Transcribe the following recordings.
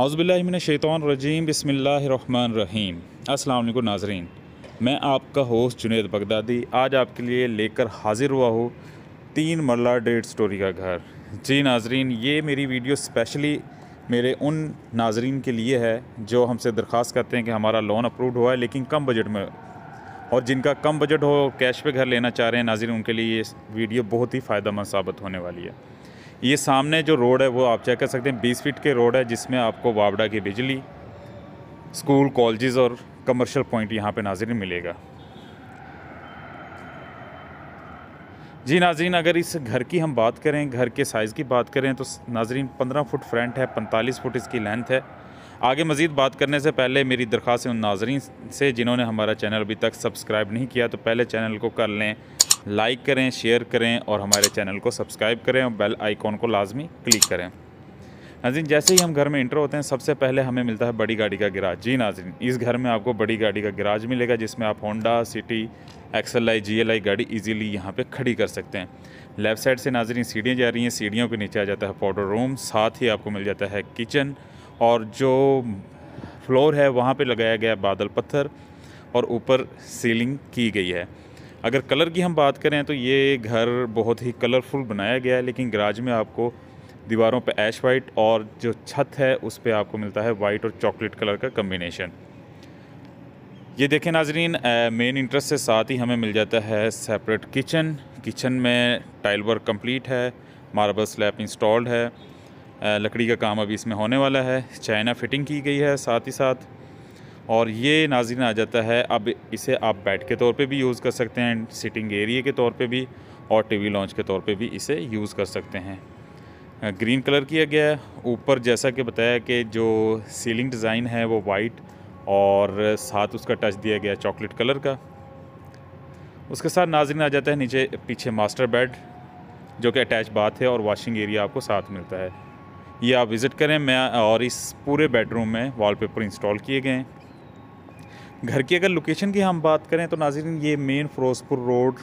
शैतान रजीम बसमीम अल्लाम नाजरीन मैं आपका होस्ट जुनेद बगदादी आज आपके लिए लेकर हाज़िर हुआ हूँ तीन मरला डेड स्टोरी का घर जी नाजरीन ये मेरी वीडियो स्पेशली मेरे उन नाजरीन के लिए है जो हमसे दरख्वास्त करते हैं कि हमारा लोन अप्रूव हुआ है लेकिन कम बजट में और जिनका कम बजट हो कैश पे घर लेना चाह रहे हैं नाजरीन उनके लिए ये वीडियो बहुत ही फ़ायदा मंद साबित होने वाली है ये सामने जो रोड है वो आप चेक कर सकते हैं बीस फीट के रोड है जिसमें आपको वावड़ा की बिजली स्कूल कॉलेजेस और कमर्शियल पॉइंट यहाँ पे नाजरीन मिलेगा जी नाजरीन अगर इस घर की हम बात करें घर के साइज़ की बात करें तो नाजरीन पंद्रह फुट फ्रंट है पैंतालीस फुट इसकी लेंथ है आगे मज़ीद बात करने से पहले मेरी दरख्वास्त उन नाजरीन से जिन्होंने हमारा चैनल अभी तक सब्सक्राइब नहीं किया तो पहले चैनल को कर लें लाइक करें शेयर करें और हमारे चैनल को सब्सक्राइब करें और बेल आइकॉन को लाजमी क्लिक करें नाजिन जैसे ही हम घर में इंटर होते हैं सबसे पहले हमें मिलता है बड़ी गाड़ी का गिराज जी नाजिन इस घर में आपको बड़ी गाड़ी का गिराज मिलेगा जिसमें आप Honda City excel I G L I गाड़ी ईजीली यहाँ पे खड़ी कर सकते हैं लेफ़्ट साइड से नाजरीन सीढ़ियाँ जा रही हैं सीढ़ियों के नीचे आ जाता है पाउडर रूम साथ ही आपको मिल जाता है किचन और जो फ्लोर है वहाँ पे लगाया गया बादल पत्थर और ऊपर सीलिंग की गई है अगर कलर की हम बात करें तो ये घर बहुत ही कलरफुल बनाया गया है लेकिन गराज में आपको दीवारों पर ऐश वाइट और जो छत है उस पर आपको मिलता है वाइट और चॉकलेट कलर का कम्बिनेशन ये देखें नाजरीन मेन इंटरेस्ट से साथ ही हमें मिल जाता है सेपरेट किचन किचन में टाइल वर्क कंप्लीट है मार्बल स्लैब इंस्टॉल्ड है लकड़ी का काम अभी इसमें होने वाला है चाइना फिटिंग की गई है साथ ही साथ और ये नाजिन आ जाता है अब इसे आप बेड के तौर पे भी यूज़ कर सकते हैं सिटिंग एरिए के तौर पे भी और टीवी लॉन्च के तौर पे भी इसे यूज़ कर सकते हैं ग्रीन कलर किया गया है ऊपर जैसा कि बताया कि जो सीलिंग डिज़ाइन है वो वाइट और साथ उसका टच दिया गया चॉकलेट कलर का उसके साथ नाजिन आ जाता है नीचे पीछे मास्टर बेड जो कि अटैच बाथ है और वाशिंग एरिया आपको साथ मिलता है ये आप विज़िट करें मैं और इस पूरे बेडरूम में वॉलपेपर इंस्टॉल किए गए हैं घर की अगर लोकेशन की हम बात करें तो नाजरीन ये मेन फरोज़पुर रोड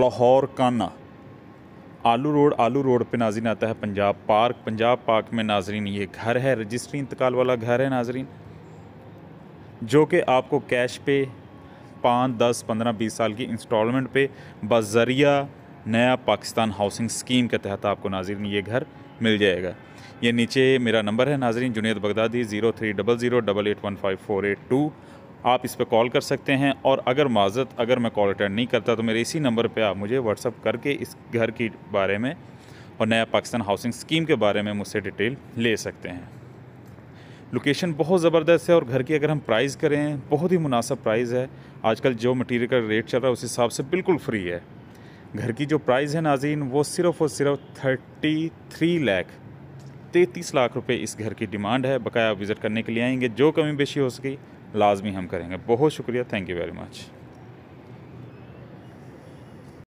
लाहौर काना आलू रोड आलू रोड पे नाजरीन आता है पंजाब पार्क पंजाब पार्क में नाजरीन ये घर है रजिस्ट्री इंतकाल वाला घर है नाजरीन जो कि आपको कैश पे पाँच दस पंद्रह बीस साल की इंस्टॉलमेंट पे बजरिया नया पाकिस्तान हाउसिंग स्कीम के तहत आपको नाजरीन ये घर मिल जाएगा ये नीचे मेरा नंबर है नाजरीन Junaid Baghdadi zero three double zero double eight one five four eight two आप इस पर कॉल कर सकते हैं और अगर माजत अगर मैं कॉल अटेंड नहीं करता तो मेरे इसी नंबर पर आप मुझे व्हाट्सअप करके इस घर के बारे में और नया पाकिस्तान हाउसिंग स्कीम के बारे में मुझसे डिटेल ले सकते हैं लोकेशन बहुत ज़बरदस्त है और घर की अगर हम प्राइस करें बहुत ही मुनासब प्राइस है आजकल जो मटेरियल का रेट चल रहा है उस हिसाब से बिल्कुल फ्री है घर की जो प्राइस है नाजीन वो सिर्फ़ और सिर्फ थर्टी थ्री लैख तैतीस लाख रुपए इस घर की डिमांड है बकाया विज़िट करने के लिए आएंगे जो कमी बेशी हो सकी लाजमी हम करेंगे बहुत शुक्रिया थैंक यू वेरी मच